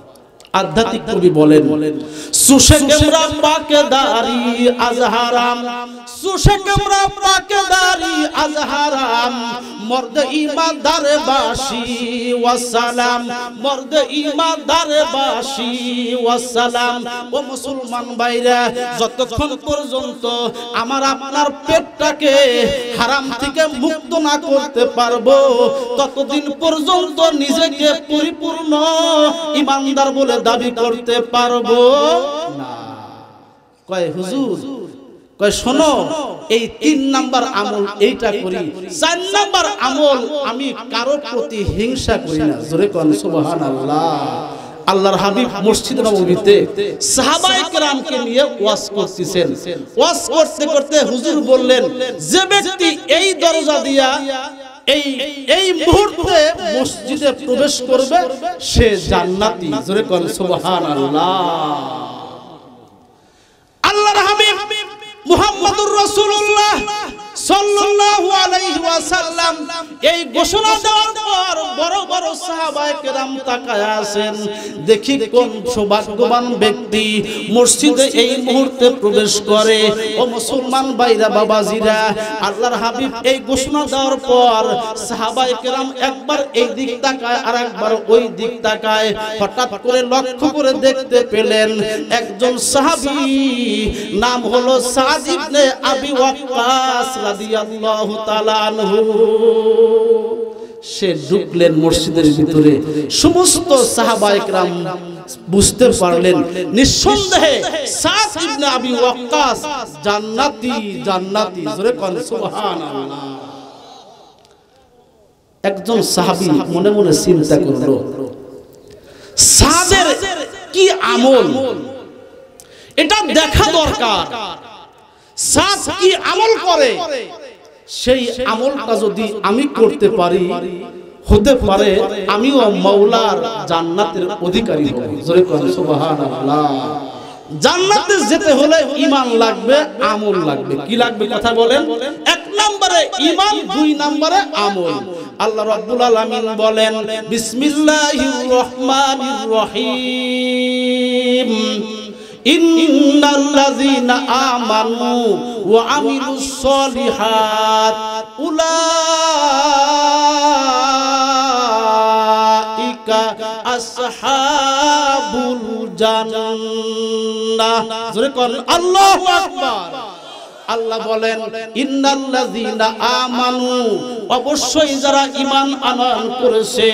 A: আধ্যাত্মিক কবি বলেন মর্দ ইমানদার বাসি মর্দ ইমানদার বাসি ও মুসলমান ভাইরা যতক্ষণ পর্যন্ত আমার আপনার পেটটাকে হারাম থেকে মুক্ত না করতে পারবো ততদিন পর্যন্ত নিজেকে পরিপূর্ণ ইমানদার বলে দাবি করতে পারবো না হুজুর কয় শোনো এই তিন নাম্বার আমল এইটা করি চার নাম্বার আমল আমি কারো প্রতি হিংসা করি না জোরে কন সুবহানাল্লাহ আল্লাহর হাবিব মসজিদ নবীতে সাহাবায়ে কেরামকে নিয়ে ওয়াজ করতেছেন ওয়াজ করতে করতে হুজুর বললেন যে ব্যক্তি এই দরজা দিয়া এই এই মুহূর্তে মসজিদে প্রবেশ করবে সে জান্নাতি জোরে কর সুবহানাল্লাহ আল্লাহর হাবিব মুহাম্মদুর রাসূলুল্লাহ ওয়াসাল্লাম এই ঘোষণা দেওয়ার পর বড় বড় সাহাবায়ে কেরাম তাকায় আছেন দেখি কোন সৌভাগ্যবান ব্যক্তি মসজিদে এই মুহূর্তে প্রবেশ করে ও মুসলমান ভাইরা বাবাজিরা আল্লাহর হাবিব এই ঘোষণা দেওয়ার পর সাহাবায়ে কেরাম একবার এই দিক তাকায় আর একবার ওই দিক তাকায় হঠাৎ করে লক্ষ্য করে দেখতে পেলেন একজন সাহাবি নাম হলো সাদিবনে আবি ওয়াক্কাস রাদিয়াল্লাহু তাআলা সে ঢুকলেন মসজিদের ভিতরে সমস্ত সাহাবাহাম বুঝতে পারলেন নিঃসন্দেহে জান্নাতি জান্নাতি একজন মনে মনে চিন্তা কি আমল এটা দেখা দরকার কি আমল করে সেই আমলটা যদি আমি করতে পারি হতে পারে আমিও মাওলার জান্নাতের অধিকারী হব করে জান্নাতে যেতে হলে ইমান লাগবে আমল লাগবে কি লাগবে কথা বলেন এক নম্বরে ইমান দুই নম্বরে আমল আল্লাহ রাব্বুল আলামিন বলেন বিসমিল্লাহির রহমানির রহিম ইন্নাল্লাযীনা আমানু আল্লাহ বলেন ইন্নাল্লাযীনা আমানু অবশ্যই যারা ইমান আনয়ন করেছে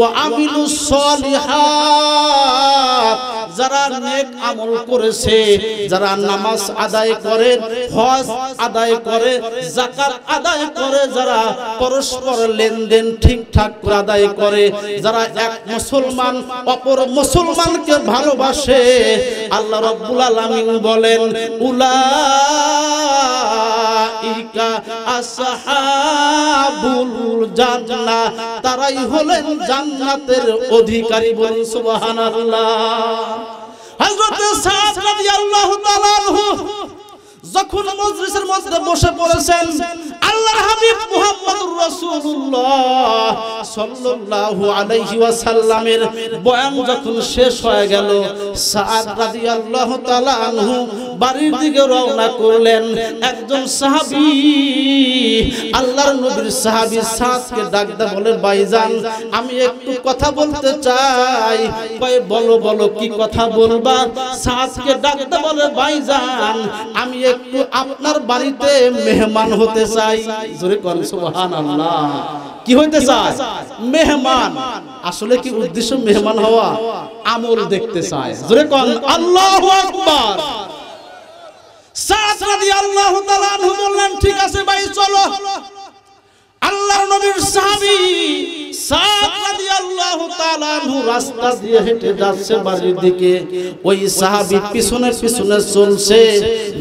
A: ও আমিলুস সলিহাত যারা নেক আমল করেছে যারা নামাজ আদায় করে হজ আদায় করে জাকাত আদায় করে যারা পরস্পর লেনদেন ঠিকঠাক করে আদায় করে যারা এক মুসলমান অপর মুসলমানকে ভালোবাসে আল্লাহ রব্বুল আলামিন বলেন উলাইকা আসহাবুল জান্নাহ তারাই হলেন জান্নাতের অধিকারী বলুন সুবহানাল্লাহ Hazreti Sa'd radıyallahu anh যখন মজলিসের মধ্যে বসে পড়েছেন আল্লাহ হাবিব মুহাম্মদুর রাসূলুল্লাহ সাল্লাল্লাহু আলাইহি ওয়াসাল্লামের বয়ান যখন শেষ হয়ে গেল সাআদ রাদিয়াল্লাহু তাআলা আনহু বাড়ির দিকে রওনা করলেন একজন সাহাবী আল্লাহর নবীর সাহাবী সাদকে ডাকতে বলে ভাইজান আমি একটু কথা বলতে চাই কয় বলো বলো কি কথা বলবা সাদকে ডাকতে বলে ভাইজান আমি এক একটু আপনার বাড়িতে মেহমান হতে চাই জোরে সুবহান আল্লাহ কি হইতে চায় মেহমান আসলে কি উদ্দেশ্য মেহমান হওয়া আমল দেখতে চায় জোরে কোন আল্লাহু আকবার সাদ রাদিয়াল্লাহু তাআলা বললেন ঠিক আছে ভাই চলো আল্লাহর নবীর সাহাবী সাদ রাদিয়াল্লাহু তাআলা রাস্তা দিয়ে হেঁটে যাচ্ছে বাড়ির দিকে ওই সাহাবী পিছনে পিছনে চলছে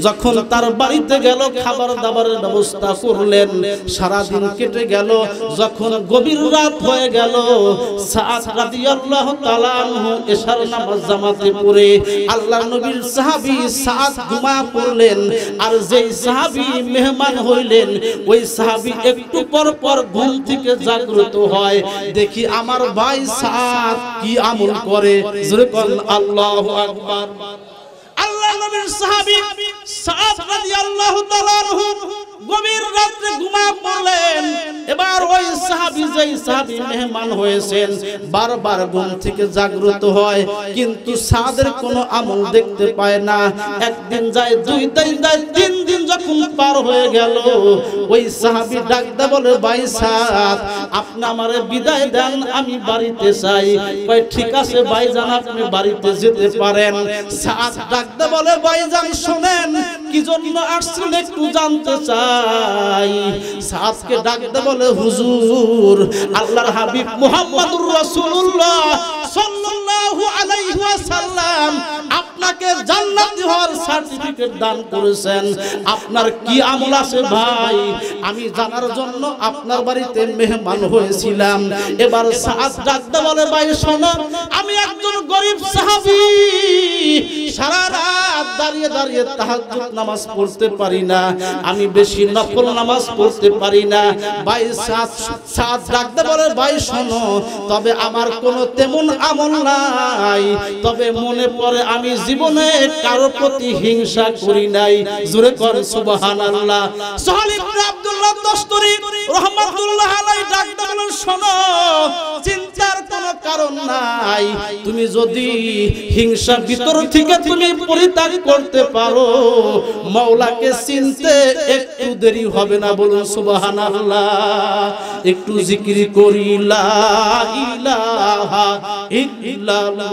A: যখন তার বাড়িতে গেল খাবার দাবারের ব্যবস্থা করলেন সারা দিন কেটে গেল যখন গভীর রাত হয়ে গেল সাদ রাদিয়াল্লাহু তাআলা এশার নামাজ জামাতে পড়ে আল্লাহর নবীর সাহাবী সাদ ঘুমা পড়লেন আর যেই সাহাবী মেহমান হইলেন ওই সাহাবী একটু পর পর ঘুম থেকে জাগ্রত হয় দেখি আমার ভাই সাদ কি আমল করে জোরে কল আল্লাহু আকবার আলমের সাহাবি সাহাবী সাদ রাদিয়াল্লাহু তাআলা গভীর রাতে ঘুমা পড়লেন এবার ওই সাহাবি যেই সাহাবি মেহমান হয়েছেন বারবার ঘুম থেকে জাগ্রত হয় কিন্তু সাদের কোনো আমল দেখতে পায় না একদিন যায় দুই দিন যায় তিন দিন যখন পার হয়ে গেল ওই সাহাবী ডাকদা বলে ভাই সাদ আপনি আমারে বিদায় দেন আমি বাড়িতে চাই কয় ঠিক আছে ভাইজান আপনি বাড়িতে যেতে পারেন সাদ ডাকদা বলে বলে ভাইজান শুনেন কি জন্য আসছেন একটু জানতে চাই সাহাবকে ডাকতে বলে হুজুর আল্লাহর হাবিব মুহাম্মদুর রাসূলুল্লাহ সাল্লাল্লাহু আলাইহি ওয়াসাল্লাম আপনাকে জান্নাতি হওয়ার সার্টিফিকেট দান করেছেন আপনার কি আমল আছে ভাই আমি জানার জন্য আপনার বাড়িতে মেহমান হয়েছিলাম এবার সাহাদ ডাকতে বলে ভাই শোনো আমি একজন গরিব সাহাবী সারা রাত দাঁড়িয়ে দাঁড়িয়ে তাহাজ্জুদ নামাজ পড়তে পারি না আমি বেশি নফল নামাজ পড়তে পারি না ভাই সাত সাত ডাকতে বলে ভাই শোনো তবে আমার কোনো তেমন আমল নাই নাই তবে মনে পড়ে আমি জীবনে কারো প্রতি হিংসা করি নাই জোরে কর সুবহানাল্লাহ সালিম আব্দুল্লাহ রহমাতুল্লাহ ডাক শোনো চিন্তার কোনো কারণ নাই তুমি যদি হিংসা ভিতর থেকে তুমি পরিত্যাগ করতে পারো মাওলাকে চিনতে একটু দেরি হবে না বলুন সুবহানাল্লাহ একটু জিকির করি লা ইলাহা ইল্লাল্লাহ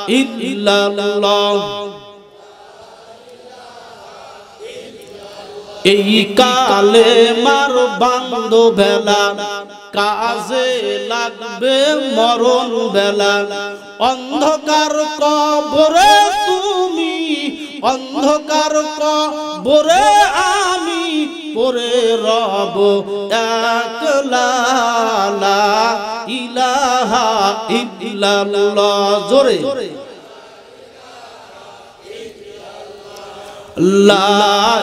A: এই কালে মার বান্ধ বেলা কাজে লাগবে মরণ বেলা অন্ধকার কবরে তুমি অন্ধকার কবরে আমি পরে রব একলা ইলাহা الله زوري إلا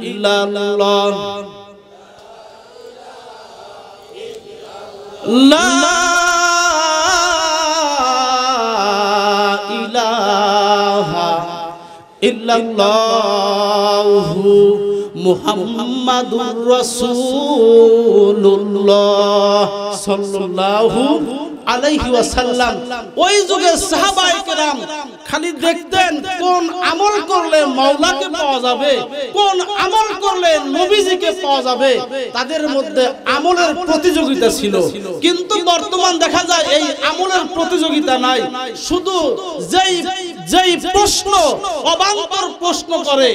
A: الله لا الله محمد رسول الله صلى الله عليه وسلم খালি দেখতেন কোন আমল করলে মাওলাকে পাওয়া যাবে কোন আমল করলে নবীজিকে পাওয়া যাবে তাদের মধ্যে আমলের প্রতিযোগিতা ছিল কিন্তু বর্তমান দেখা যায় এই আমলের প্রতিযোগিতা নাই শুধু যেই যেই প্রশ্ন অবান্তর প্রশ্ন করে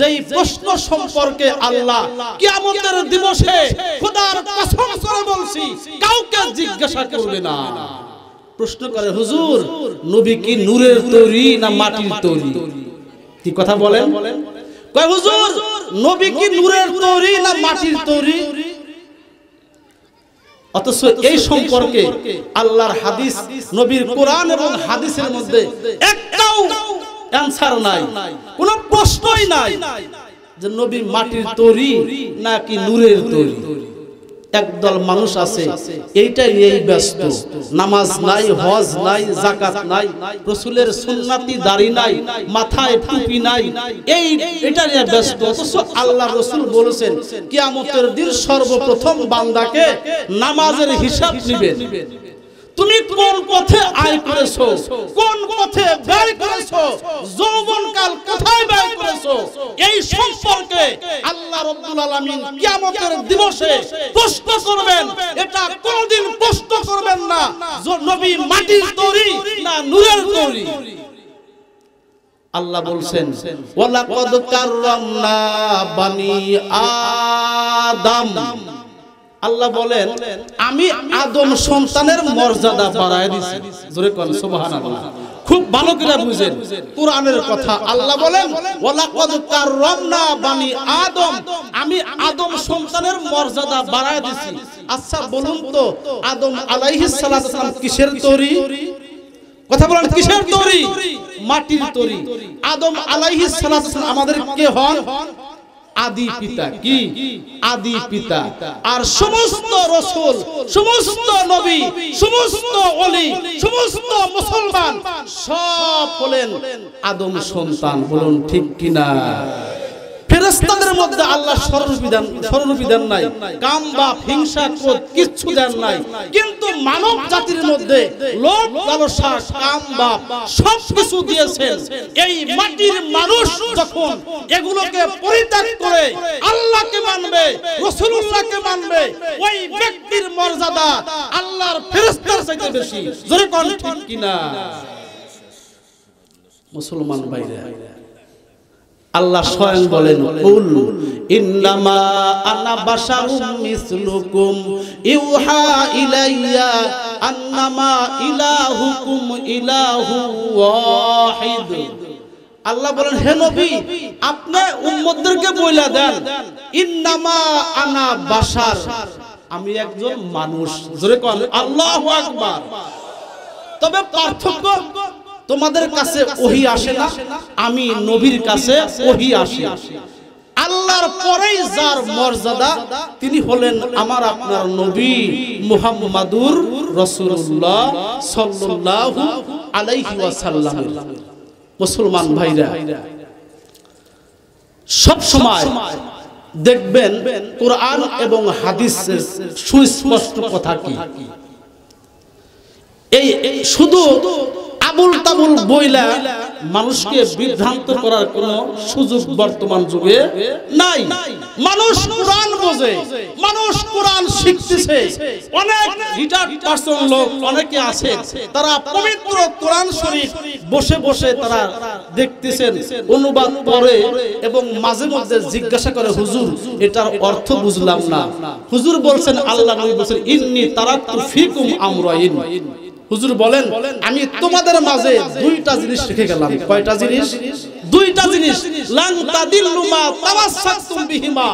A: যেই প্রশ্ন সম্পর্কে আল্লাহ কিয়ামতের দিবসে খোদার কসম করে বলছি কাউকে জিজ্ঞাসা করবে না প্রশ্ন করে হুজুর নবী কি নূরের তৈরি না মাটির তৈরি কি কথা বলেন কয় হুজুর নবী কি নূরের তৈরি না মাটির তৈরি অথচ এই সম্পর্কে আল্লাহর হাদিস নবীর কোরআন এবং হাদিসের মধ্যে একটাও অ্যানসার নাই কোনো প্রশ্নই নাই যে নবী মাটির তৈরি নাকি নূরের তৈরি একদল মানুষ আছে এইটাই এই ব্যস্ত নামাজ নাই হজ নাই জাকাত নাই রসুলের সুন্নাতি দাড়ি নাই মাথায় টুপি নাই এই এটা নিয়ে ব্যস্ত অথচ আল্লাহ রসুল বলেছেন কিয়ামতের দিন সর্বপ্রথম বান্দাকে নামাজের হিসাব নিবেন তুমি কোন পথে আয় করেছো কোন পথে ব্যয় করেছো যৌবন কাল কোথায় ব্যয় করেছো এই সম্পর্কে আল্লাহ রাব্বুল আলামিন কিয়ামতের দিবসে প্রশ্ন করবেন এটা কোনদিন প্রশ্ন করবেন না নবী মাটির তৈরি না নুরের তৈরি আল্লাহ বলছেন ওয়ালাকাদ কাররামনা বানি আদম আল্লাহ বলেন আমি আদম সন্তানের মর্যাদা বাড়ায় দিছি জোরে কোন সুবহানাল্লাহ খুব ভালো করে বুঝেন কোরআনের কথা আল্লাহ বলেন ওয়ালাকাদ কাররামনা বানি আদম আমি আদম সন্তানের মর্যাদা বাড়ায় দিছি আচ্ছা বলুন তো আদম আলাইহিস সালাম কিসের তরি কথা বলেন কিসের তরি মাটির তরি আদম আলাইহিস সালাম আমাদের কে হন আদি পিতা কি আদি পিতা আর সমস্ত রসুল সমস্ত নবী সমস্ত অলি সমস্ত মুসলমান সব হলেন আদম সন্তান বলুন ঠিক কিনা ফেরেস্তাদের মধ্যে আল্লাহ স্বরূপী দেন স্বরূপী দেন নাই কাম বা হিংসা ক্রোধ কিচ্ছু দেন নাই কিন্তু মানব জাতির মধ্যে লোভ লালসা কাম বা সব কিছু দিয়েছেন এই মাটির মানুষ যখন এগুলোকে পরিত্যাগ করে আল্লাহকে মানবে রসুল্লাহকে মানবে ওই ব্যক্তির মর্যাদা আল্লাহর ফেরেস্তার চাইতে বেশি জোরে কোন ঠিক কিনা মুসলমান বাইরে আল্লাহ স্বয়ং বলেন কুল ইন্নামা আনা বাশারুম মিসলুকুম ইউহা ইলাইয়া আন্নামা ইলাহুকুম ইলাহু ওয়াহিদ আল্লাহ বলেন হে নবী আপনি উম্মতদেরকে বইলা দেন ইন্নামা আনা বাশার আমি একজন মানুষ জোরে কোন আল্লাহু আকবার তবে পার্থক্য তোমাদের কাছে ওহি আসে না আমি নবীর কাছে ওহি আসি আল্লাহর পরেই যার মর্যাদা তিনি হলেন আমার আপনার নবী মুহাম্মাদুর রাসূলুল্লাহ সাল্লাল্লাহু আলাইহি ওয়াসাল্লাম মুসলমান ভাইরা সব সময় দেখবেন কোরআন এবং হাদিসের সুস্পষ্ট কথা কি এই শুধু আবুল তাবুল বইলা মানুষকে বিভ্রান্ত করার কোন সুযোগ বর্তমান যুগে নাই মানুষ কোরআন বোঝে মানুষ কোরআন শিখতেছে অনেক রিটার্ড পার্সন লোক অনেকে আছে তারা পবিত্র কোরআন শরীফ বসে বসে তারা দেখতেছেন অনুবাদ পড়ে এবং মাঝে মধ্যে জিজ্ঞাসা করে হুজুর এটার অর্থ বুঝলাম না হুজুর বলছেন আল্লাহ নবী বলছেন ইন্নি তারা ফিকুম আমরাইন হুজুর বলেন আমি তোমাদের মাঝে দুইটা জিনিস রেখে গেলাম কয়টা জিনিস দুইটা জিনিস লাং তাদিল্লুমা তাওয়াসসাতুম বিহিমা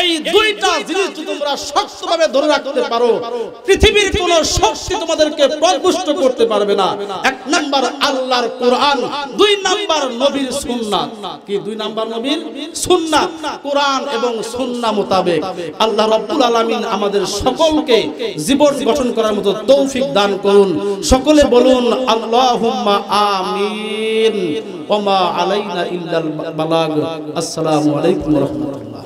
A: এই দুইটা জিনিস যদি তোমরা শক্তভাবে ধরে রাখতে পারো পৃথিবীর কোন শক্তি তোমাদেরকে প্রবুষ্ট করতে পারবে না এক নাম্বার আল্লাহর কোরআন দুই নাম্বার নবীর সুন্নাত কি দুই নাম্বার নবীর সুন্নাত কোরআন এবং সুন্নাহ মোতাবেক আল্লাহ রাব্বুল আলামিন আমাদের সকলকে জীবন গঠন করার মতো তৌফিক দান করুন সকলে বলুন আল্লাহুম্মা আমিন ওয়া মা আলাইনা ইল্লাল বালাগ আসসালামু আলাইকুম ওয়া রাহমাতুল্লাহ